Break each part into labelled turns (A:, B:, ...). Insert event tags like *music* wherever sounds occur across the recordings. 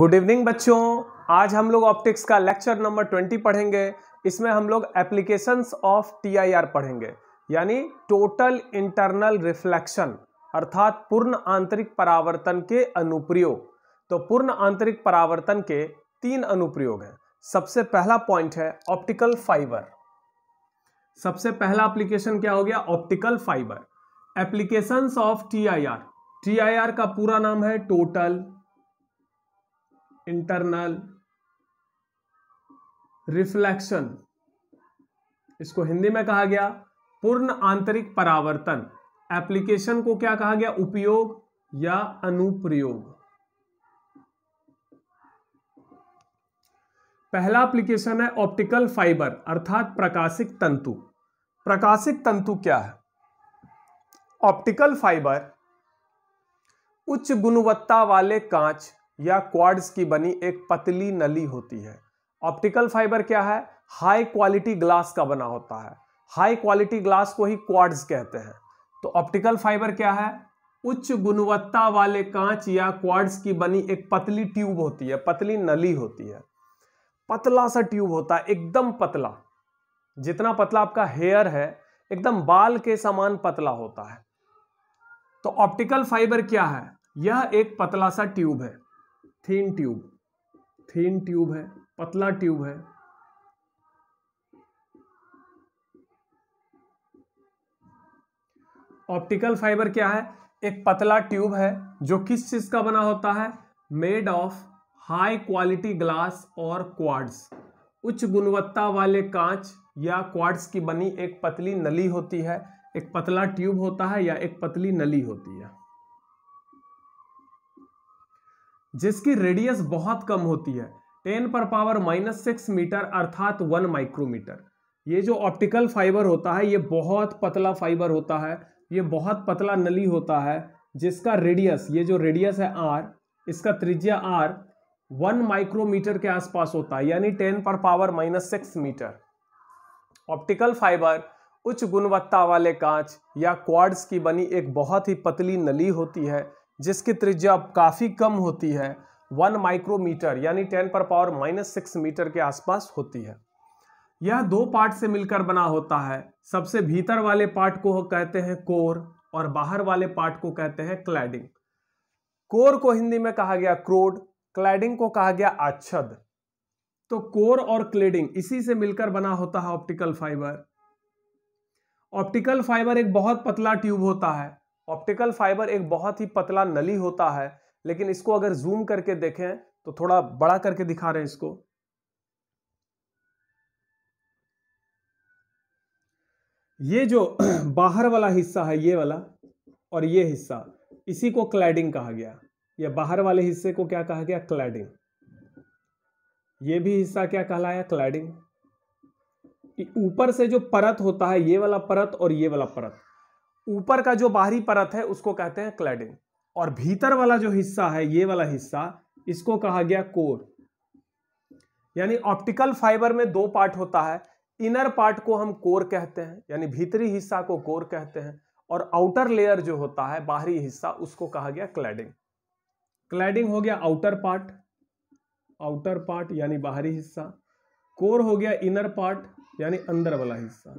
A: good evening बच्चों आज हम लोग ऑप्टिक्स का लेक्चर नंबर ट्वेंटी पढ़ेंगे इसमें हम लोग एप्लीकेशंस ऑफ टीआईआर पढ़ेंगे यानी टोटल इंटरनल रिफ्लेक्शन अर्थात पूर्ण आंतरिक परावर्तन के अनुप्रयोग तो पूर्ण आंतरिक परावर्तन के तीन अनुप्रयोग हैं सबसे पहला पॉइंट है ऑप्टिकल फाइबर सबसे पहला एप्लीकेशन क्या हो गया optical fibre application of I R का पूरा नाम है टोटल इंटरनल रिफ्लेक्शन इसको हिंदी में कहा गया पूर्ण आंतरिक परावर्तन एप्लीकेशन को क्या कहा गया उपयोग या अनुप्रयोग पहला एप्लीकेशन है ऑप्टिकल फाइबर अर्थात प्रकाशिक तंतु प्रकाशिक तंतु क्या है ऑप्टिकल फाइबर उच्च गुणवत्ता वाले कांच या क्वाड्स की बनी एक पतली नली होती है ऑप्टिकल फाइबर क्या है हाई क्वालिटी ग्लास का बना होता है हाई क्वालिटी ग्लास को ही क्वाड्स कहते हैं तो ऑप्टिकल फाइबर क्या है उच्च गुणवत्ता वाले कांच या क्वाड्स की बनी एक पतली ट्यूब होती है पतली नली होती है पतला सा ट्यूब होता है एकदम पतला जितना पतला आपका हेयर है एकदम बाल के समान पतला होता है तो ऑप्टिकल फाइबर क्या है यह एक पतला सा ट्यूब है थीन ट्यूब थीन ट्यूब है पतला ट्यूब है ऑप्टिकल फाइबर क्या है एक पतला ट्यूब है जो किस चीज का बना होता है made of high quality glass और क्वार्ड्स उच्च गुणवत्ता वाले कांच या क्वार्ड्स की बनी एक पतली नली होती है एक पतला ट्यूब होता है या एक पतली नली होती है जिसकी रेडियस बहुत कम होती है टेन पर पावर माइनस सिक्स मीटर अर्थात वन माइक्रोमीटर ये जो ऑप्टिकल फाइबर होता है ये बहुत पतला फाइबर होता है ये बहुत पतला नली होता है जिसका रेडियस ये जो रेडियस है आर इसका त्रिज्या आर वन माइक्रोमीटर के आसपास होता है यानी टेन पर power minus six metre optical fibre उच्च गुणवत्ता वाले कांच या क्वाड्स की बनी एक बहुत ही पतली नली होती है जिसकी त्रिज्या काफ़ी कम होती है वन माइक्रोमीटर यानी टेन पर पावर माइनस सिक्स मीटर के आसपास होती है यह दो पार्ट से मिलकर बना होता है सबसे भीतर वाले पार्ट को कहते हैं कोर और बाहर वाले पार्ट को कहते हैं क्लैडिंग कोर को हिंदी में कहा गया क्रोड क्लैडिंग को कहा गया आच्छद तो कोर और क्लेडिंग इसी से मिलकर बना होता है ऑप्टिकल फाइबर ऑप्टिकल फाइबर एक बहुत पतला ट्यूब होता है ऑप्टिकल फाइबर एक बहुत ही पतला नली होता है लेकिन इसको अगर जूम करके देखें तो थोड़ा बड़ा करके दिखा रहे हैं इसको ये जो *clears throat* बाहर वाला हिस्सा है ये वाला और ये हिस्सा इसी को क्लैडिंग कहा गया या बाहर वाले हिस्से को क्या कहा गया क्लैडिंग ये भी हिस्सा क्या कहलाया क्लैडिंग ऊपर से जो परत होता है ये वाला परत और ये वाला परत ऊपर का जो बाहरी परत है उसको कहते हैं क्लैडिंग और भीतर वाला जो हिस्सा है ये वाला हिस्सा इसको कहा गया कोर यानी ऑप्टिकल फाइबर में दो पार्ट होता है इनर पार्ट को हम कोर कहते हैं यानी भीतरी हिस्सा को कोर कहते हैं और आउटर लेयर जो होता है बाहरी हिस्सा उसको कहा गया क्लैडिंग क्लैडिंग हो गया आउटर पार्ट आउटर पार्ट यानी बाहरी हिस्सा कोर हो गया इनर पार्ट यानी अंदर वाला हिस्सा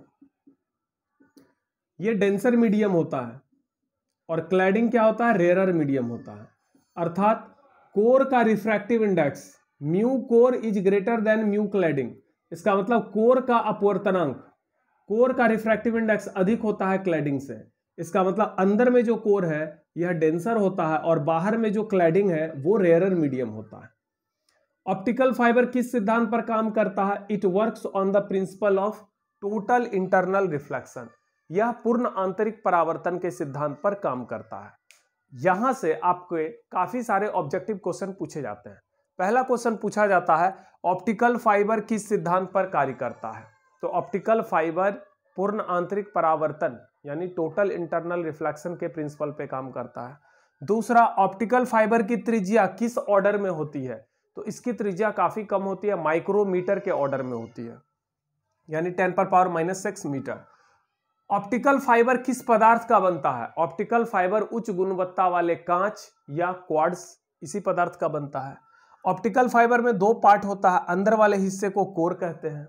A: ये डेंसर मीडियम होता है और क्लैडिंग क्या होता है रेयर मीडियम होता है अर्थात कोर का refractive index mu core is greater than mu cladding इसका मतलब कोर का अपवर्तनांक कोर का रिफ्रैक्टिव इंडेक्स अधिक होता है क्लैडिंग से इसका मतलब अंदर में जो कोर है यह डेंसर होता है और बाहर में जो क्लैडिंग है वो रेयर मीडियम होता है ऑप्टिकल फाइबर किस सिद्धांत पर काम करता है it works on the principle of total internal reflection यह पूर्ण आंतरिक परावर्तन के सिद्धांत पर काम करता है यहां से आपके काफी सारे ऑब्जेक्टिव क्वेश्चन पूछे जाते हैं पहला क्वेश्चन पूछा जाता है ऑप्टिकल फाइबर किस सिद्धांत पर कार्य करता है तो ऑप्टिकल फाइबर पूर्ण आंतरिक परावर्तन यानी टोटल इंटरनल रिफ्लेक्शन के प्रिंसिपल पे काम करता है दूसरा ऑप्टिकल फाइबर की त्रिज्या किस ऑर्डर में होती है तो इसकी त्रिज्या काफी कम होती है माइक्रोमीटर के ऑर्डर में होती है यानी टेन पर power minus six metre optical fibre किस पदार्थ का बनता है ऑप्टिकल फाइबर उच्च गुणवत्ता वाले कांच या क्वाड्स इसी पदार्थ का बनता है ऑप्टिकल फाइबर में दो पार्ट होता है अंदर वाले हिस्से को कोर कहते हैं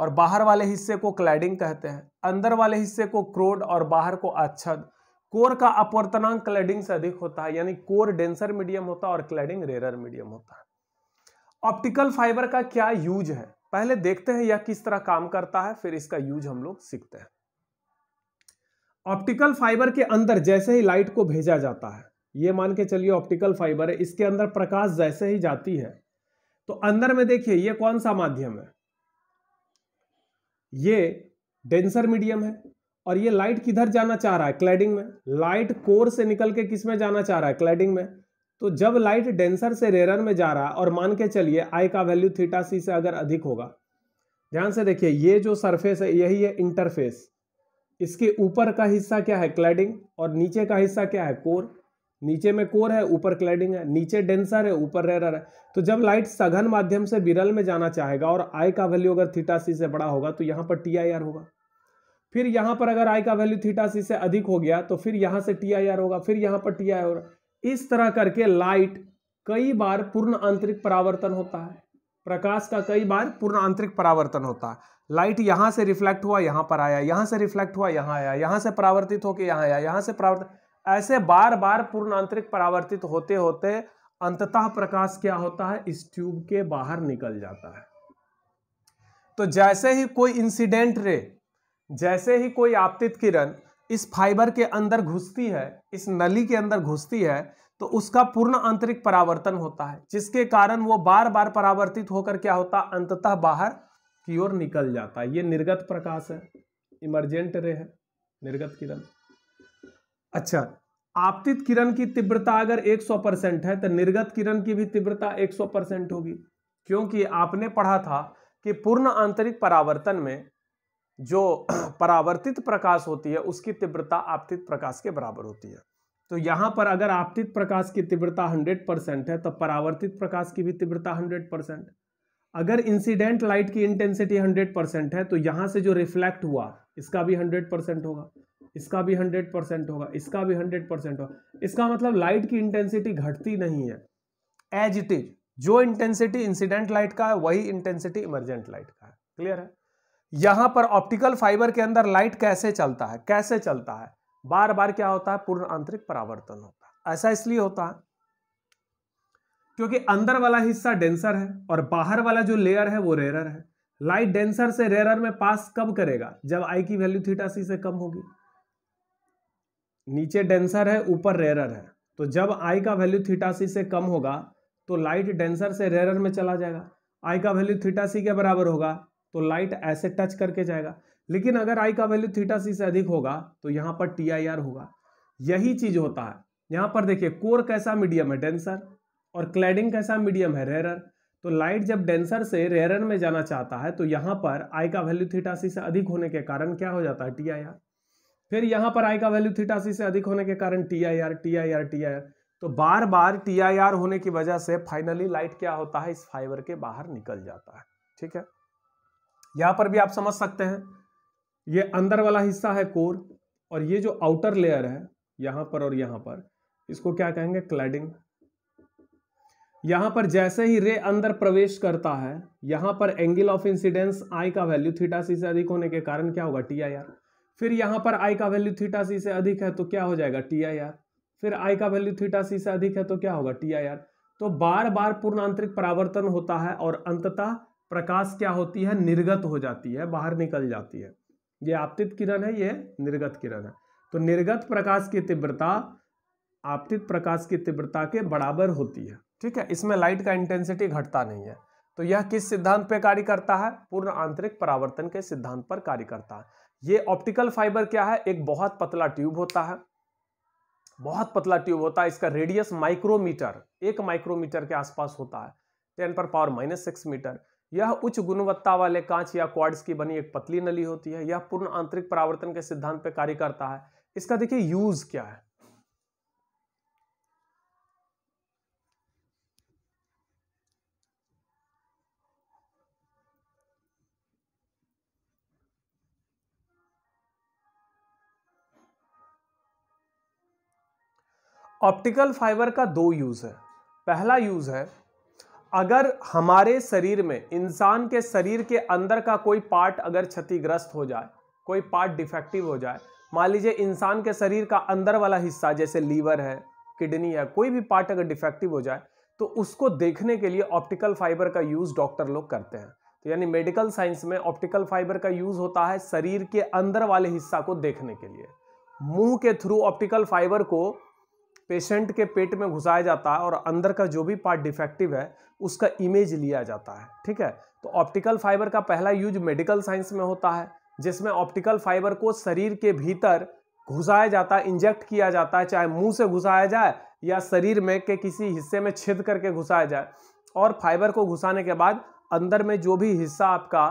A: और बाहर वाले हिस्से को क्लैडिंग कहते हैं अंदर वाले हिस्से को क्रोड और बाहर को अच्छद कोर का अपवर्तनांक क्लैडिंग से अधिक होता है यानी कोर डेंसर मीडियम होता है और क्लैडिंग रेरर मीडियम होता है ऑप्टिकल फाइबर का क्या यूज है पहले देखते हैं यह किस तरह काम करता है फिर इसका यूज हम लोग सीखते हैं ऑप्टिकल फाइबर के अंदर जैसे ही लाइट को भेजा जाता है ये मान के चलिए ऑप्टिकल फाइबर है इसके अंदर प्रकाश जैसे ही जाती है तो अंदर में देखिए ये कौन सा माध्यम है ये डेंसर मीडियम है और ये लाइट किधर जाना चाह रहा है क्लैडिंग में लाइट कोर से निकल के किस में जाना चाह रहा है क्लैडिंग में तो जब लाइट डेंसर से रेरर में जा रहा है और मान के चलिए आई का वैल्यू थीटा सी से अगर अधिक होगा ध्यान से देखिए ये जो सरफेस है यही है इंटरफेस इसके ऊपर का हिस्सा क्या है क्लैडिंग और नीचे का हिस्सा क्या है कोर नीचे में कोर है ऊपर क्लैडिंग है नीचे डेंसर है ऊपर रेरर है तो जब लाइट सघन माध्यम से विरल में जाना चाहेगा और आई का वैल्यू अगर थीटा सी से बड़ा होगा तो यहाँ पर टी आई आर होगा फिर यहाँ पर अगर आई का वैल्यू थीटा सी से अधिक हो गया तो फिर यहाँ से टी आई आर होगा फिर यहाँ पर टी आई आर होगा इस तरह करके लाइट कई बार पूर्ण आंतरिक परावर्तन होता है प्रकाश का कई बार पूर्ण आंतरिक परावर्तन होता है लाइट यहाँ से रिफ्लेक्ट हुआ यहाँ पर आया यहाँ से रिफ्लेक्ट हुआ यहाँ आया यहाँ से परावर्तित होकर यहाँ आया यहाँ से परावर्तित ऐसे बार बार पूर्ण आंतरिक परावर्तित होते होते अंततः प्रकाश क्या होता है इस ट्यूब के बाहर निकल जाता है तो जैसे ही कोई इंसिडेंट रे जैसे ही कोई आपतित किरण इस फाइबर के अंदर घुसती है इस नली के अंदर घुसती है तो उसका पूर्ण आंतरिक परावर्तन होता है जिसके कारण वो बार बार परावर्तित होकर क्या होता अंततः बाहर की ओर निकल जाता है ये निर्गत प्रकाश है इमरजेंट रे है निर्गत किरण अच्छा आपतित किरण की तीव्रता अगर 100 परसेंट है तो निर्गत किरण की भी तीव्रता 100 परसेंट होगी क्योंकि आपने पढ़ा था कि पूर्ण आंतरिक परावर्तन में जो *clears throat* परावर्तित प्रकाश होती है उसकी तीव्रता आपतित प्रकाश के बराबर होती है तो यहाँ पर अगर आपतित प्रकाश की तीव्रता 100 परसेंट है तो परावर्तित प्रकाश की भी तीव्रता 100 परसेंट अगर इंसिडेंट लाइट की इंटेंसिटी 100 परसेंट है तो यहाँ से जो रिफ्लेक्ट हुआ इसका भी 100 परसेंट होगा इसका भी 100 परसेंट होगा इसका भी 100 परसेंट होगा इसका मतलब लाइट की इंटेंसिटी घटती नहीं है एज इट इज जो इंटेंसिटी इंसिडेंट लाइट का है वही इंटेंसिटी इमरजेंट लाइट का है क्लियर है यहाँ पर ऑप्टिकल फाइबर के अंदर लाइट कैसे चलता है कैसे चलता है बार बार क्या होता है पूर्ण आंतरिक परावर्तन होता है ऐसा इसलिए होता है क्योंकि अंदर वाला हिस्सा डेंसर है और बाहर वाला जो लेयर है वो रेरर है लाइट डेंसर से रेरर में पास कब करेगा जब आई की वैल्यू थीटा सी से कम होगी नीचे डेंसर है ऊपर रेरर है तो जब आई का वैल्यू थीटा सी से कम होगा तो लाइट डेंसर से रेरर में चला जाएगा आई का वैल्यू थीटा सी के बराबर होगा तो लाइट ऐसे टच करके जाएगा लेकिन अगर आई का वैल्यू थीटा सी से अधिक होगा तो यहां पर टी आई आर होगा यही चीज होता है यहां पर देखिए कोर कैसा मीडियम है डेंसर और क्लैडिंग कैसा मीडियम है रेरर तो लाइट जब डेंसर से रेरर में जाना चाहता है तो यहां पर आई का वैल्यू थीटा सी से अधिक होने के कारण क्या हो जाता है टी आई आर फिर यहां पर आई का वैल्यू थीटा सी से अधिक होने के कारण T I R T I R T I R तो बार बार टी आई आर होने की वजह से फाइनली लाइट क्या होता है इस फाइबर के बाहर निकल जाता है ठीक है यहां पर भी आप समझ सकते हैं ये अंदर वाला हिस्सा है कोर और ये जो आउटर लेयर है यहां पर और यहां पर इसको क्या कहेंगे क्लैडिंग यहां पर जैसे ही रे अंदर प्रवेश करता है यहां पर एंगल ऑफ इंसिडेंस आई का वैल्यू थीटा सी से अधिक होने के कारण क्या होगा टी आई आर फिर यहां पर आई का वैल्यू थीटा सी से अधिक है तो क्या हो जाएगा टी आई आर फिर आई का वैल्यू थीटा सी से अधिक है तो क्या होगा टी आई आर तो बार बार पूर्णांतरिक परावर्तन होता है और अंततः प्रकाश क्या होती है निर्गत हो जाती है बाहर निकल जाती है ये आपतित किरण है ये निर्गत किरण है तो निर्गत प्रकाश की तीव्रता आपतित प्रकाश की तीव्रता के बराबर होती है ठीक है इसमें लाइट का इंटेंसिटी घटता नहीं है तो यह किस सिद्धांत पर कार्य करता है पूर्ण आंतरिक परावर्तन के सिद्धांत पर कार्य करता है ये ऑप्टिकल फाइबर क्या है एक बहुत पतला ट्यूब होता है बहुत पतला ट्यूब होता है इसका रेडियस माइक्रोमीटर एक माइक्रोमीटर के आसपास होता है टेन पर पावर माइनस सिक्स मीटर यह उच्च गुणवत्ता वाले कांच या क्वाड्स की बनी एक पतली नली होती है यह पूर्ण आंतरिक परावर्तन के सिद्धांत पर कार्य करता है इसका देखिए यूज क्या है ऑप्टिकल फाइबर का दो यूज है पहला यूज है अगर हमारे शरीर में इंसान के शरीर के अंदर का कोई पार्ट अगर क्षतिग्रस्त हो जाए कोई पार्ट डिफेक्टिव हो जाए मान लीजिए इंसान के शरीर का अंदर वाला हिस्सा जैसे लीवर है किडनी है कोई भी पार्ट अगर डिफेक्टिव हो जाए तो उसको देखने के लिए ऑप्टिकल फाइबर का यूज़ डॉक्टर लोग करते हैं तो यानी मेडिकल साइंस में ऑप्टिकल फाइबर का यूज़ होता है शरीर के अंदर वाले हिस्सा को देखने के लिए मुंह के थ्रू ऑप्टिकल फाइबर को पेशेंट के पेट में घुसाया जाता है और अंदर का जो भी पार्ट डिफेक्टिव है उसका इमेज लिया जाता है ठीक है तो ऑप्टिकल फाइबर का पहला यूज मेडिकल साइंस में होता है जिसमें ऑप्टिकल फाइबर को शरीर के भीतर घुसाया जाता है इंजेक्ट किया जाता है चाहे मुंह से घुसाया जाए या शरीर में के किसी हिस्से में छेद करके घुसाया जाए और फाइबर को घुसाने के बाद अंदर में जो भी हिस्सा आपका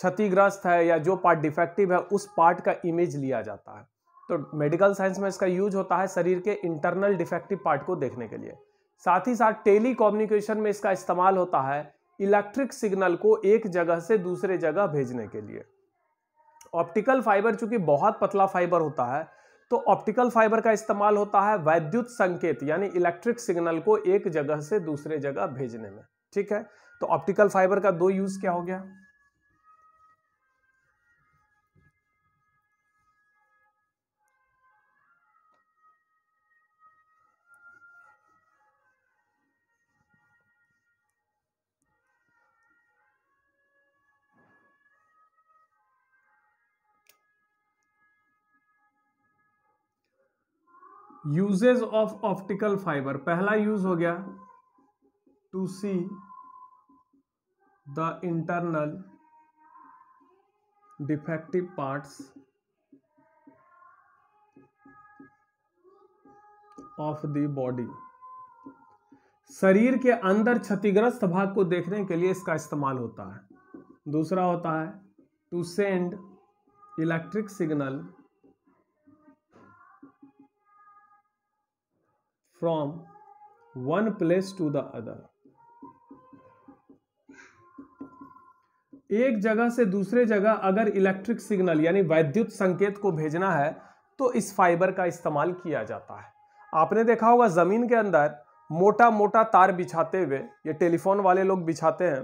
A: क्षतिग्रस्त है या जो पार्ट डिफेक्टिव है उस पार्ट का इमेज लिया जाता है तो मेडिकल साइंस में इसका यूज होता है शरीर के इंटरनल डिफेक्टिव पार्ट को देखने के लिए साथ ही साथ टेली कम्युनिकेशन में इसका इस्तेमाल होता है इलेक्ट्रिक सिग्नल को एक जगह से दूसरे जगह भेजने के लिए ऑप्टिकल फाइबर चूंकि बहुत पतला फाइबर होता है तो ऑप्टिकल फाइबर का इस्तेमाल होता है वैद्युत संकेत यानी इलेक्ट्रिक सिग्नल को एक जगह से दूसरे जगह भेजने में ठीक है तो ऑप्टिकल फाइबर का दो यूज क्या हो गया यूजेज ऑफ ऑप्टिकल फाइबर पहला यूज हो गया to see the internal defective parts of the body शरीर के अंदर क्षतिग्रस्त भाग को देखने के लिए इसका इस्तेमाल होता है दूसरा होता है to send electric signal from one place to the other एक जगह से दूसरे जगह अगर इलेक्ट्रिक सिग्नल यानी वैद्युत संकेत को भेजना है तो इस फाइबर का इस्तेमाल किया जाता है आपने देखा होगा ज़मीन के अंदर मोटा मोटा तार बिछाते हुए ये टेलीफोन वाले लोग बिछाते हैं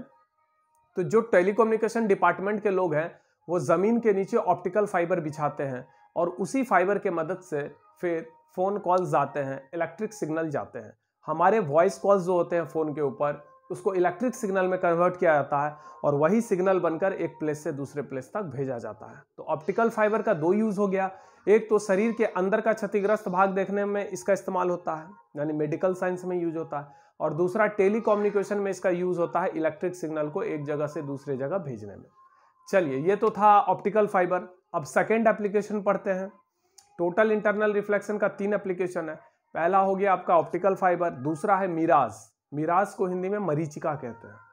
A: तो जो टेलीकोम्युनिकेशन डिपार्टमेंट के लोग हैं वो ज़मीन के नीचे ऑप्टिकल फाइबर बिछाते हैं और उसी फाइबर के मदद से फिर फ़ोन कॉल्स जाते हैं इलेक्ट्रिक सिग्नल जाते हैं हमारे वॉइस कॉल्स जो होते हैं फ़ोन के ऊपर उसको इलेक्ट्रिक सिग्नल में कन्वर्ट किया जाता है और वही सिग्नल बनकर एक प्लेस से दूसरे प्लेस तक भेजा जाता है तो ऑप्टिकल फाइबर का दो यूज़ हो गया एक तो शरीर के अंदर का क्षतिग्रस्त भाग देखने में इसका इस्तेमाल होता है यानी मेडिकल साइंस में यूज होता है और दूसरा टेली में इसका यूज़ होता है इलेक्ट्रिक सिग्नल को एक जगह से दूसरे जगह भेजने में चलिए ये तो था ऑप्टिकल फाइबर अब सेकेंड एप्लीकेशन पढ़ते हैं टोटल इंटरनल रिफ्लेक्शन का तीन एप्लीकेशन है पहला हो गया आपका ऑप्टिकल फाइबर दूसरा है मिराज मिराज को हिंदी में मरीचिका कहते हैं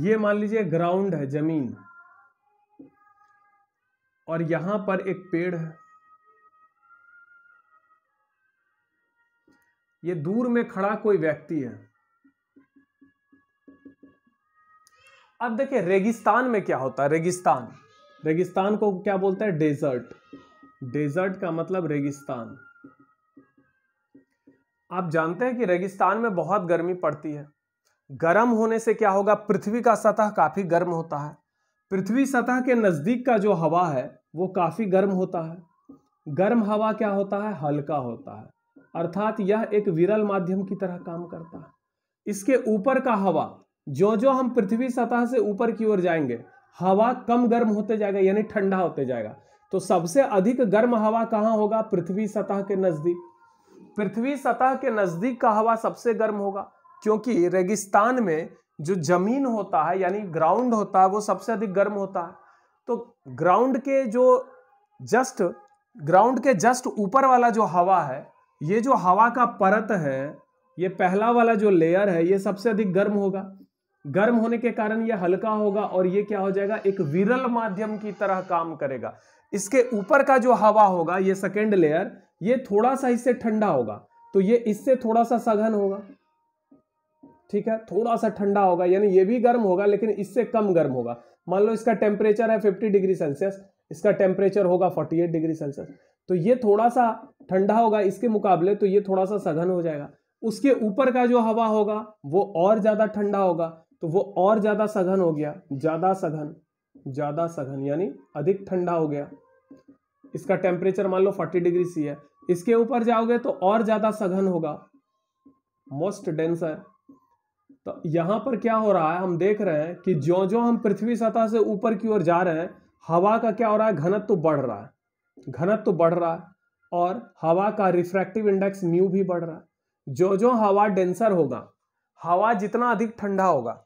A: ये मान लीजिए ग्राउंड है जमीन और यहां पर एक पेड़ है ये दूर में खड़ा कोई व्यक्ति है अब देखिए रेगिस्तान में क्या होता है रेगिस्तान रेगिस्तान को क्या बोलते हैं डेजर्ट डेजर्ट का मतलब रेगिस्तान आप जानते हैं कि रेगिस्तान में बहुत गर्मी पड़ती है गर्म होने से क्या होगा पृथ्वी का सतह काफ़ी गर्म होता है पृथ्वी सतह के नज़दीक का जो हवा है वो काफ़ी गर्म होता है गर्म हवा क्या होता है हल्का होता है अर्थात यह एक विरल माध्यम की तरह काम करता है इसके ऊपर का हवा जो जो हम पृथ्वी सतह से ऊपर की ओर जाएंगे हवा कम गर्म होते जाएगा यानी ठंडा होते जाएगा तो सबसे अधिक गर्म हवा कहाँ होगा पृथ्वी सतह के नज़दीक पृथ्वी सतह के नज़दीक का हवा सबसे गर्म होगा क्योंकि रेगिस्तान में जो जमीन होता है यानी ग्राउंड होता है वो सबसे अधिक गर्म होता है तो ग्राउंड के जो जस्ट ग्राउंड के जस्ट ऊपर वाला जो हवा है ये जो हवा का परत है ये पहला वाला जो लेयर है ये सबसे अधिक गर्म होगा गर्म होने के कारण ये हल्का होगा और ये क्या हो जाएगा एक विरल माध्यम की तरह काम करेगा इसके ऊपर का जो हवा होगा ये सेकेंड लेयर ये थोड़ा सा इससे ठंडा होगा तो ये इससे थोड़ा सा सघन होगा ठीक है थोड़ा सा ठंडा होगा यानी ये भी गर्म होगा लेकिन इससे कम गर्म होगा मान लो इसका टेम्परेचर है फिफ्टी डिग्री सेल्सियस इसका टेम्परेचर होगा 48 डिग्री सेल्सियस तो ये थोड़ा सा ठंडा होगा इसके मुकाबले तो ये थोड़ा सा सघन हो जाएगा उसके ऊपर का जो हवा होगा वो और ज़्यादा ठंडा होगा तो वो और ज़्यादा सघन हो गया ज़्यादा सघन ज़्यादा सघन यानी अधिक ठंडा हो गया इसका टेम्परेचर मान लो फोर्टी डिग्री सी है इसके ऊपर जाओगे तो और ज़्यादा सघन होगा मोस्ट डेंसर तो यहाँ पर क्या हो रहा है हम देख रहे हैं कि जो ज्यो हम पृथ्वी सतह से ऊपर की ओर जा रहे हैं हवा का क्या हो रहा है घनत्व तो बढ़ रहा है घनत्व तो बढ़ रहा है और हवा का रिफ्रैक्टिव इंडेक्स न्यू भी बढ़ रहा है जो जो हवा डेंसर होगा हवा जितना अधिक ठंडा होगा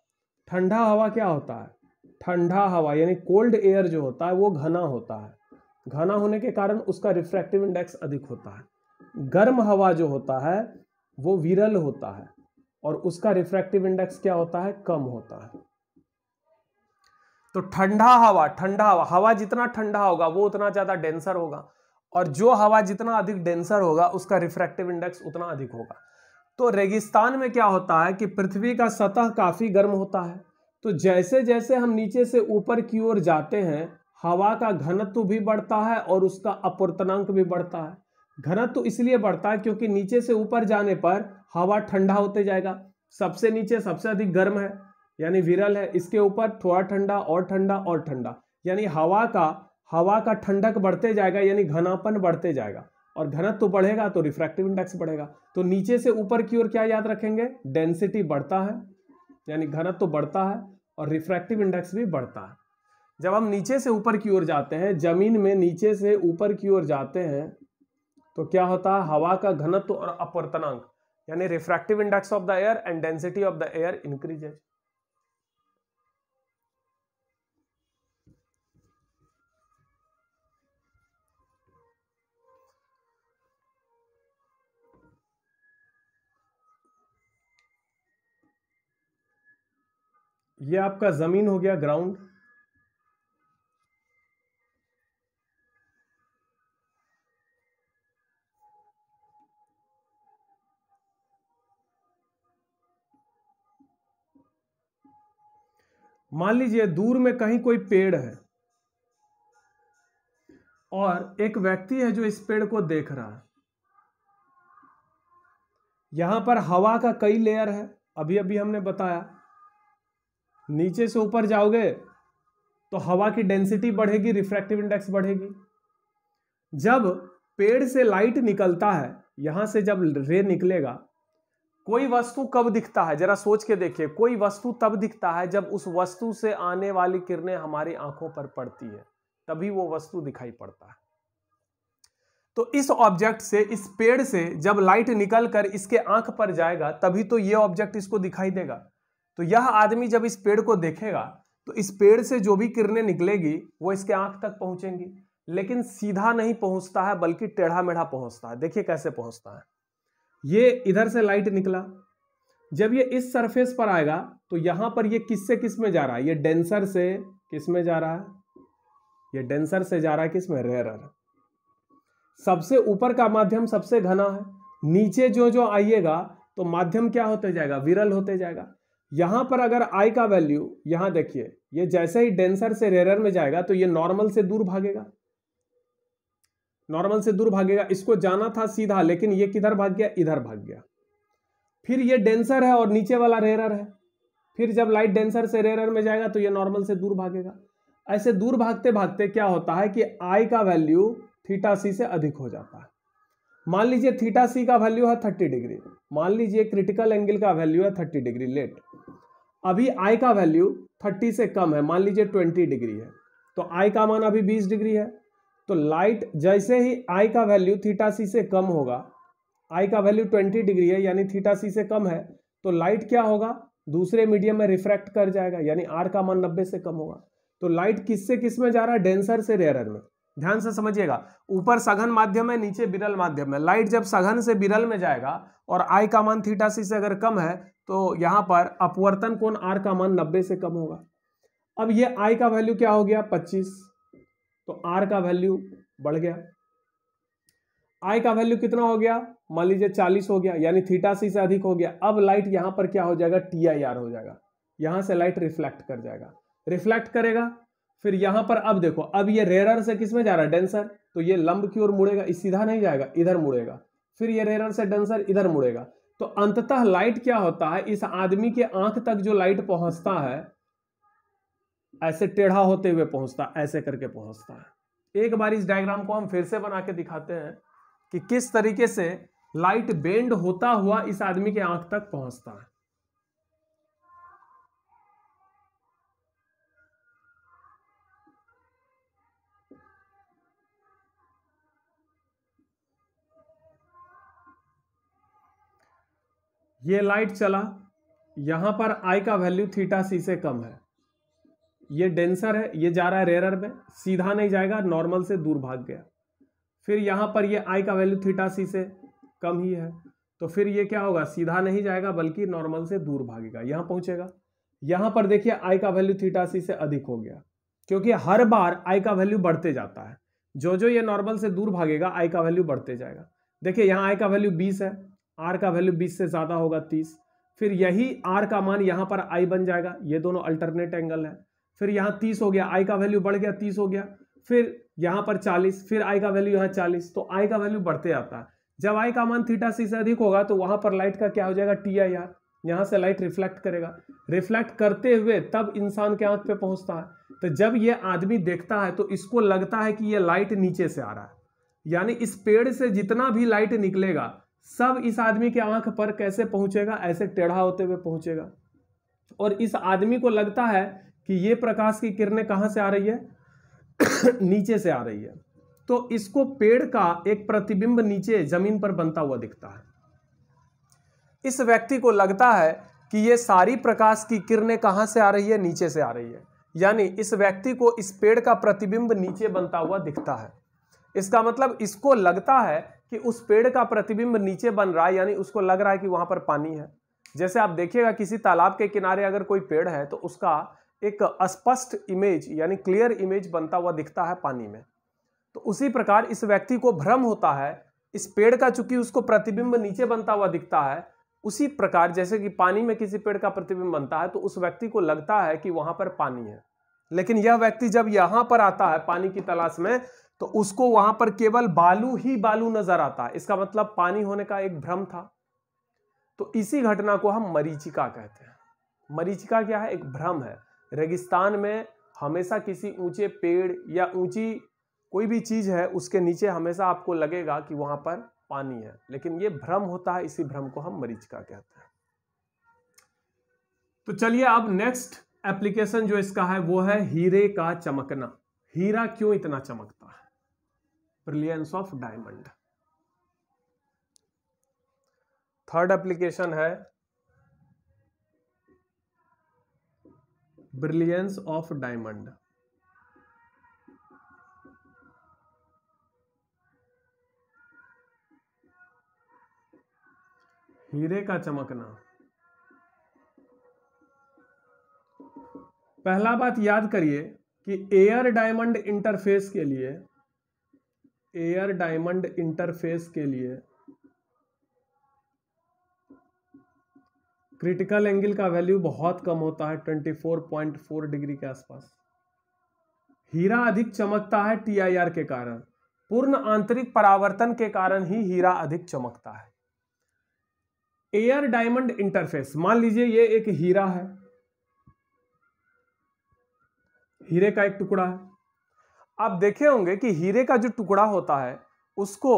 A: ठंडा हवा क्या होता है ठंडा हवा यानी कोल्ड एयर जो होता है वो घना होता है घना होने के कारण उसका रिफ्रैक्टिव इंडेक्स अधिक होता है गर्म हवा जो होता है वो विरल होता है और उसका रिफ्रैक्टिव इंडेक्स क्या होता है कम होता है तो ठंडा हवा ठंडा हवा हवा जितना ठंडा होगा वो उतना ज्यादा डेंसर होगा और जो हवा जितना अधिक डेंसर होगा उसका रिफ्रैक्टिव इंडेक्स उतना अधिक होगा तो रेगिस्तान में क्या होता है कि पृथ्वी का सतह काफी गर्म होता है तो जैसे जैसे हम नीचे से ऊपर की ओर जाते हैं हवा का घनत्व भी बढ़ता है और उसका अपवर्तनांक भी बढ़ता है घनत्व इसलिए बढ़ता है क्योंकि नीचे से ऊपर जाने पर हवा ठंडा होते जाएगा सबसे नीचे सबसे अधिक गर्म है यानी विरल है इसके ऊपर थोड़ा ठंडा और ठंडा और ठंडा यानी हवा का हवा का ठंडक बढ़ते जाएगा यानी घनापन बढ़ते जाएगा और घनत्व बढ़ेगा तो रिफ्रैक्टिव इंडेक्स बढ़ेगा तो नीचे से ऊपर की ओर क्या याद रखेंगे डेंसिटी बढ़ता है यानी घनत्व तो बढ़ता है और रिफ्रैक्टिव इंडेक्स भी बढ़ता है जब हम नीचे से ऊपर की ओर जाते हैं जमीन में नीचे से ऊपर की ओर जाते हैं तो क्या होता है हवा का घनत्व और अपवर्तनांक यानी refractive index of the air and density of the air increases ये आपका जमीन हो गया ग्राउंड मान लीजिए दूर में कहीं कोई पेड़ है और एक व्यक्ति है जो इस पेड़ को देख रहा है यहां पर हवा का कई लेयर है अभी अभी हमने बताया नीचे से ऊपर जाओगे तो हवा की डेंसिटी बढ़ेगी रिफ्रैक्टिव इंडेक्स बढ़ेगी जब पेड़ से लाइट निकलता है यहां से जब रे निकलेगा कोई वस्तु कब दिखता है जरा सोच के देखिए कोई वस्तु तब दिखता है जब उस वस्तु से आने वाली किरणें हमारी आंखों पर पड़ती है तभी वो वस्तु दिखाई पड़ता है तो इस ऑब्जेक्ट से इस पेड़ से जब लाइट निकल कर इसके आंख पर जाएगा तभी तो ये ऑब्जेक्ट इसको दिखाई देगा तो यह आदमी जब इस पेड़ को देखेगा तो इस पेड़ से जो भी किरणें निकलेगी वो इसके आंख तक पहुंचेंगी लेकिन सीधा नहीं पहुंचता है बल्कि टेढ़ा मेढ़ा पहुंचता है देखिए कैसे पहुंचता है ये इधर से लाइट निकला जब ये इस सरफेस पर आएगा तो यहां पर ये किससे किस में जा रहा है ये डेंसर से किस में जा रहा है ये डेंसर से जा रहा है किस में रेरर सबसे ऊपर का माध्यम सबसे घना है नीचे जो जो आइएगा तो माध्यम क्या होते जाएगा विरल होते जाएगा यहां पर अगर आई का वैल्यू यहां देखिए ये जैसे ही डेंसर से रेरर में जाएगा तो ये नॉर्मल से दूर भागेगा नॉर्मल से दूर भागेगा इसको जाना था सीधा लेकिन ये किधर भाग गया इधर भाग गया फिर ये डेंसर है और नीचे वाला रेरर है फिर जब लाइट डेंसर से रेरर में जाएगा तो ये नॉर्मल से दूर भागेगा ऐसे दूर भागते भागते क्या होता है कि आई का वैल्यू थीटा सी से अधिक हो जाता है मान लीजिए थीटा सी का वैल्यू है थर्टी डिग्री मान लीजिए क्रिटिकल एंगल का वैल्यू है थर्टी डिग्री लेट अभी आई का वैल्यू थर्टी से कम है मान लीजिए ट्वेंटी डिग्री है तो आई का मान अभी बीस डिग्री है तो लाइट जैसे ही आई का वैल्यू थीटा सी से कम होगा आई का वैल्यू ट्वेंटी डिग्री है यानी थीटा सी से कम है तो लाइट क्या होगा दूसरे मीडियम में रिफ्रैक्ट कर जाएगा यानी आर का मान नब्बे से कम होगा तो लाइट किस से किस में जा रहा है डेंसर से रेयरर में ध्यान से समझिएगा ऊपर सघन माध्यम है नीचे बिरल माध्यम है लाइट जब सघन से बिरल में जाएगा और आई का मान थीटा सी से अगर कम है तो यहां पर अपवर्तन कोण आर का मान नब्बे से कम होगा अब ये आई का वैल्यू क्या हो गया पच्चीस तो आर का वैल्यू बढ़ गया आई का वैल्यू कितना हो गया मान लीजिए चालीस हो गया यानी थीटा सी से अधिक हो गया अब लाइट यहां पर क्या हो जाएगा टी आई आर हो जाएगा यहां से लाइट रिफ्लेक्ट कर जाएगा रिफ्लेक्ट करेगा फिर यहां पर अब देखो अब ये रेरर से किसमें जा रहा है डेंसर तो ये लंब की ओर मुड़ेगा सीधा नहीं जाएगा इधर मुड़ेगा फिर ये रेरर से डेंसर इधर मुड़ेगा तो अंततः लाइट क्या होता है इस आदमी के आंख तक जो लाइट पहुंचता है ऐसे टेढ़ा होते हुए पहुंचता ऐसे करके पहुंचता है एक बार इस डायग्राम को हम फिर से बना के दिखाते हैं कि किस तरीके से लाइट बेंड होता हुआ इस आदमी के आंख तक पहुंचता है ये लाइट चला यहां पर आई का वैल्यू थीटा सी से कम है ये डेंसर है ये जा रहा है रेरर में सीधा नहीं जाएगा नॉर्मल से दूर भाग गया फिर यहाँ पर ये आई का वैल्यू थीटा सी से कम ही है तो फिर ये क्या होगा सीधा नहीं जाएगा बल्कि नॉर्मल से दूर भागेगा यहाँ पहुँचेगा यहाँ पर देखिए आई का वैल्यू थीटा सी से अधिक हो गया क्योंकि हर बार आई का वैल्यू बढ़ते जाता है जो जो ये नॉर्मल से दूर भागेगा आई का वैल्यू बढ़ते जाएगा देखिए यहाँ आई का वैल्यू बीस है आर का वैल्यू बीस से ज़्यादा होगा तीस फिर यही आर का मान यहाँ पर आई बन जाएगा ये दोनों अल्टरनेट एंगल है फिर यहाँ तीस हो गया आई का वैल्यू बढ़ गया तीस हो गया फिर यहाँ पर चालीस फिर आई का वैल्यू यहाँ चालीस तो आई का वैल्यू बढ़ते आता है जब आई का मान थीटा सी से अधिक होगा तो वहाँ पर लाइट का क्या हो जाएगा टी आई आर यहाँ से लाइट रिफ्लेक्ट करेगा रिफ्लेक्ट करते हुए तब इंसान के आंख पे पहुँचता है तो जब ये आदमी देखता है तो इसको लगता है कि ये लाइट नीचे से आ रहा है यानी इस पेड़ से जितना भी लाइट निकलेगा सब इस आदमी के आंख पर कैसे पहुंचेगा ऐसे टेढ़ा होते हुए पहुंचेगा और इस आदमी को लगता है कि ये प्रकाश की किरणें कहाँ से आ रही है *coughs* नीचे से आ रही है तो इसको पेड़ का एक प्रतिबिंब नीचे जमीन पर बनता हुआ दिखता है इस व्यक्ति को लगता है कि ये सारी प्रकाश की किरणें कहाँ से आ रही है नीचे से आ रही है यानी इस व्यक्ति को इस पेड़ का प्रतिबिंब नीचे बनता हुआ दिखता है इसका मतलब इसको लगता है कि उस पेड़ का प्रतिबिंब नीचे बन रहा है यानी उसको लग रहा है कि वहाँ पर पानी है जैसे आप देखिएगा किसी तालाब के किनारे अगर कोई पेड़ है तो उसका एक अस्पष्ट इमेज यानी क्लियर इमेज बनता हुआ दिखता है पानी में तो उसी प्रकार इस व्यक्ति को भ्रम होता है इस पेड़ का चूंकि उसको प्रतिबिंब नीचे बनता हुआ दिखता है उसी प्रकार जैसे कि पानी में किसी पेड़ का प्रतिबिंब बनता है तो उस व्यक्ति को लगता है कि वहां पर पानी है लेकिन यह व्यक्ति जब यहां पर आता है पानी की तलाश में तो उसको वहां पर केवल बालू ही बालू नजर आता है इसका मतलब पानी होने का एक भ्रम था तो इसी घटना को हम मरीचिका कहते हैं मरीचिका क्या है एक भ्रम है रेगिस्तान में हमेशा किसी ऊंचे पेड़ या ऊंची कोई भी चीज़ है उसके नीचे हमेशा आपको लगेगा कि वहाँ पर पानी है लेकिन ये भ्रम होता है इसी भ्रम को हम का कहते हैं तो चलिए अब नेक्स्ट एप्लीकेशन जो इसका है वो है हीरे का चमकना हीरा क्यों इतना चमकता है brilliance of diamond third application है ब्रिलियंस ऑफ डायमंड हीरे का चमकना पहला बात याद करिए कि एयर डायमंड इंटरफेस के लिए एयर डायमंड इंटरफेस के लिए क्रिटिकल एंगल का वैल्यू बहुत कम होता है 24.4 डिग्री के आसपास हीरा अधिक चमकता है टीआईआर के कारण पूर्ण आंतरिक परावर्तन के कारण ही हीरा अधिक चमकता है एयर डायमंड इंटरफेस मान लीजिए ये एक हीरा है हीरे का एक टुकड़ा है आप देखे होंगे कि हीरे का जो टुकड़ा होता है उसको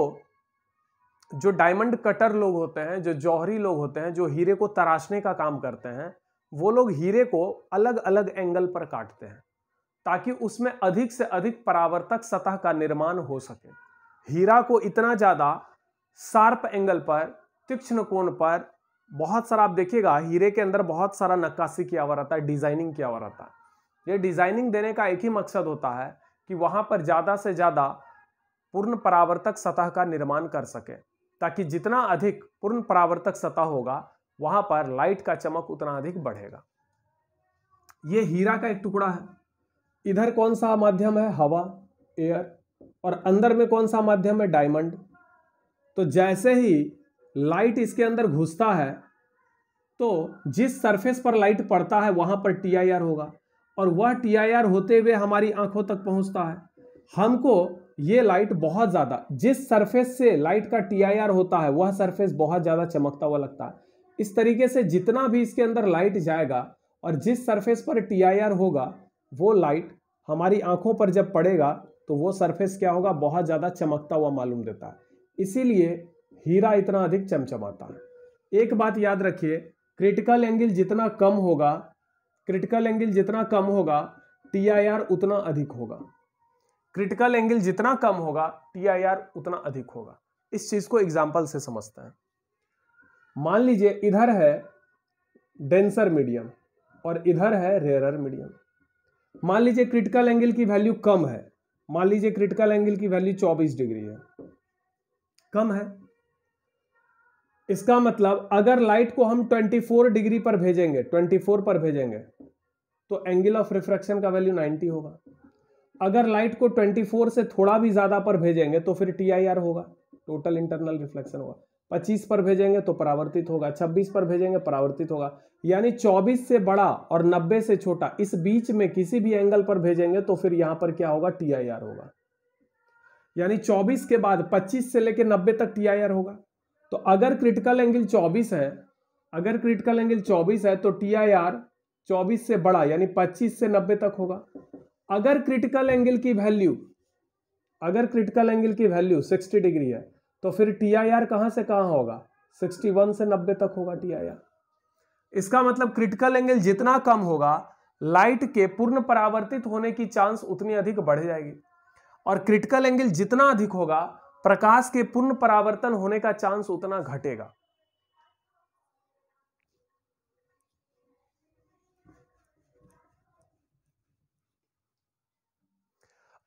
A: जो डायमंड कटर लोग होते हैं जो जौहरी लोग होते हैं जो हीरे को तराशने का काम करते हैं वो लोग हीरे को अलग अलग एंगल पर काटते हैं ताकि उसमें अधिक से अधिक परावर्तक सतह का निर्माण हो सके हीरा को इतना ज़्यादा शार्प एंगल पर तीक्ष्ण कोण पर बहुत सारा आप देखिएगा हीरे के अंदर बहुत सारा नक्काशी किया हुआ रहता है डिज़ाइनिंग किया हुआ रहता है ये डिज़ाइनिंग देने का एक ही मकसद होता है कि वहाँ पर ज़्यादा से ज़्यादा पूर्ण परावर्तक सतह का निर्माण कर सके ताकि जितना अधिक पूर्ण परावर्तक सतह होगा वहां पर लाइट का चमक उतना अधिक बढ़ेगा यह हीरा का एक टुकड़ा है इधर कौन सा माध्यम है हवा एयर और अंदर में कौन सा माध्यम है डायमंड तो जैसे ही लाइट इसके अंदर घुसता है तो जिस सरफेस पर लाइट पड़ता है वहां पर टी होगा और वह टी होते हुए हमारी आंखों तक पहुंचता है हमको ये लाइट बहुत ज़्यादा जिस सरफेस से लाइट का टी होता है वह सरफेस बहुत ज़्यादा चमकता हुआ लगता है इस तरीके से जितना भी इसके अंदर लाइट जाएगा और जिस सरफेस पर टी होगा वो लाइट हमारी आंखों पर जब पड़ेगा तो वो सरफेस क्या होगा बहुत ज़्यादा चमकता हुआ मालूम देता है इसीलिए हीरा इतना अधिक चमचमाता है एक बात याद रखिए क्रिटिकल एंगल जितना कम होगा क्रिटिकल एंगल जितना कम होगा टी उतना अधिक होगा क्रिटिकल एंगल जितना कम होगा टीआईआर उतना अधिक होगा इस चीज को एग्जाम्पल से समझते हैं मान लीजिए इधर है डेंसर मीडियम और इधर है रेयरर मीडियम मान लीजिए क्रिटिकल एंगल की वैल्यू कम है मान लीजिए क्रिटिकल एंगल की वैल्यू 24 डिग्री है कम है इसका मतलब अगर लाइट को हम 24 डिग्री पर भेजेंगे 24 पर भेजेंगे तो एंगल ऑफ रिफ्रैक्शन का वैल्यू 90 होगा अगर लाइट को 24 से थोड़ा भी ज़्यादा पर भेजेंगे तो फिर टी होगा टोटल इंटरनल रिफ्लेक्शन होगा पच्चीस पर भेजेंगे तो परावर्तित होगा 26 पर भेजेंगे परावर्तित होगा यानी 24 से बड़ा और नब्बे से छोटा इस बीच में किसी भी एंगल पर भेजेंगे तो फिर यहां पर क्या होगा टी होगा यानी चौबीस के बाद पच्चीस से लेकर नब्बे तक टी होगा तो अगर क्रिटिकल एंगल चौबीस है अगर क्रिटिकल एंगल चौबीस है तो टी आई आर चौबीस से बड़ा यानी पच्चीस से नब्बे तक होगा अगर क्रिटिकल एंगल की वैल्यू अगर क्रिटिकल एंगल की वैल्यू 60 डिग्री है तो फिर टी आई आर कहां से कहां होगा 61 से 90 तक होगा टी आई आर इसका मतलब क्रिटिकल एंगल जितना कम होगा लाइट के पूर्ण परावर्तित होने की चांस उतनी अधिक बढ़ जाएगी और क्रिटिकल एंगल जितना अधिक होगा प्रकाश के पूर्ण परावर्तन होने का चांस उतना घटेगा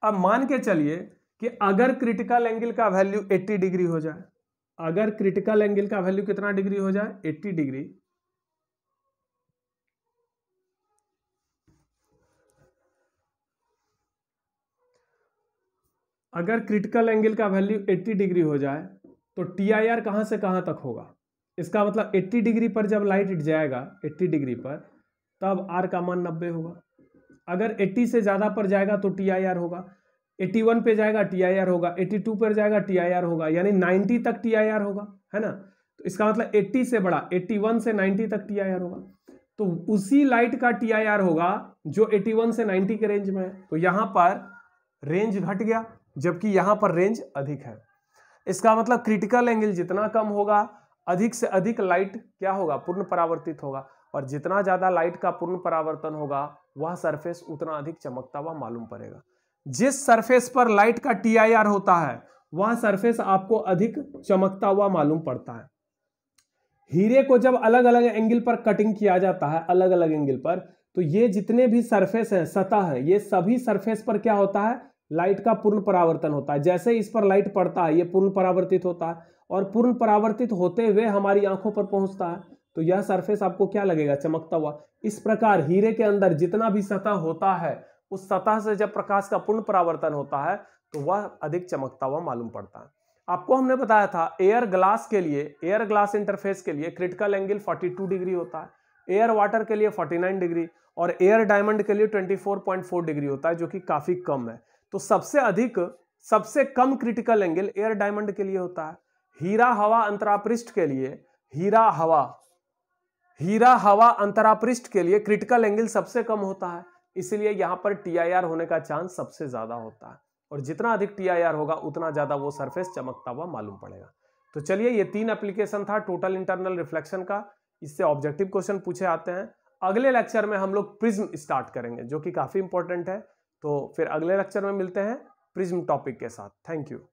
A: अब मान के चलिए कि अगर क्रिटिकल एंगल का वैल्यू 80 डिग्री हो जाए अगर क्रिटिकल एंगल का वैल्यू कितना डिग्री हो जाए 80 डिग्री अगर क्रिटिकल एंगल का वैल्यू 80 डिग्री हो जाए तो टी आई आर कहां से कहां तक होगा इसका मतलब 80 डिग्री पर जब लाइट जाएगा 80 डिग्री पर तब आर का मान 90 होगा अगर 80 से ज़्यादा पर जाएगा तो टी आई आर होगा 81 पे जाएगा टी आई आर होगा 82 पर जाएगा टी आई आर होगा यानी 90 तक टी आई आर होगा है ना तो इसका मतलब 80 से बड़ा 81 से 90 तक टी आई आर होगा तो उसी लाइट का टी आई आर होगा जो 81 से 90 के रेंज में है तो यहाँ पर रेंज घट गया जबकि यहाँ पर रेंज अधिक है इसका मतलब क्रिटिकल एंगल जितना कम होगा अधिक से अधिक लाइट क्या होगा पूर्ण परावर्तित होगा और जितना ज़्यादा लाइट का पूर्ण परावर्तन होगा वह सरफेस उतना अधिक चमकता हुआ मालूम पड़ेगा जिस सरफेस पर लाइट का टी होता है वह सरफेस आपको अधिक चमकता हुआ मालूम पड़ता है हीरे को जब अलग अलग एंगल पर कटिंग किया जाता है अलग अलग एंगल पर तो ये जितने भी सरफेस हैं सतह है ये सभी सरफेस पर क्या होता है लाइट का पूर्ण परावर्तन होता है जैसे इस पर लाइट पड़ता है ये पूर्ण परावर्तित होता है और पूर्ण परावर्तित होते हुए हमारी आंखों पर पहुंचता है तो यह सरफेस आपको क्या लगेगा चमकता हुआ इस प्रकार हीरे के अंदर जितना भी सतह होता है उस सतह से जब प्रकाश का पूर्ण परावर्तन होता है तो वह अधिक चमकता हुआ मालूम पड़ता है आपको हमने बताया था एयर ग्लास के लिए एयर ग्लास इंटरफेस के लिए क्रिटिकल एंगल 42 डिग्री होता है एयर वाटर के लिए 49 डिग्री और एयर डायमंड के लिए 24.4 डिग्री होता है जो कि काफ़ी कम है तो सबसे अधिक सबसे कम क्रिटिकल एंगल एयर डायमंड के लिए होता है हीरा हवा अंतरापृष्ठ के लिए हीरा हवा हीरा हवा अंतरापृष्ठ के लिए क्रिटिकल एंगल सबसे कम होता है इसलिए यहां पर टी होने का चांस सबसे ज़्यादा होता है और जितना अधिक टी होगा उतना ज़्यादा वो सरफेस चमकता हुआ मालूम पड़ेगा तो चलिए ये तीन एप्लीकेशन था टोटल इंटरनल रिफ्लेक्शन का इससे ऑब्जेक्टिव क्वेश्चन पूछे आते हैं अगले लेक्चर में हम लोग प्रिज्म स्टार्ट करेंगे जो कि काफ़ी इंपॉर्टेंट है तो फिर अगले लेक्चर में मिलते हैं प्रिज्म टॉपिक के साथ थैंक यू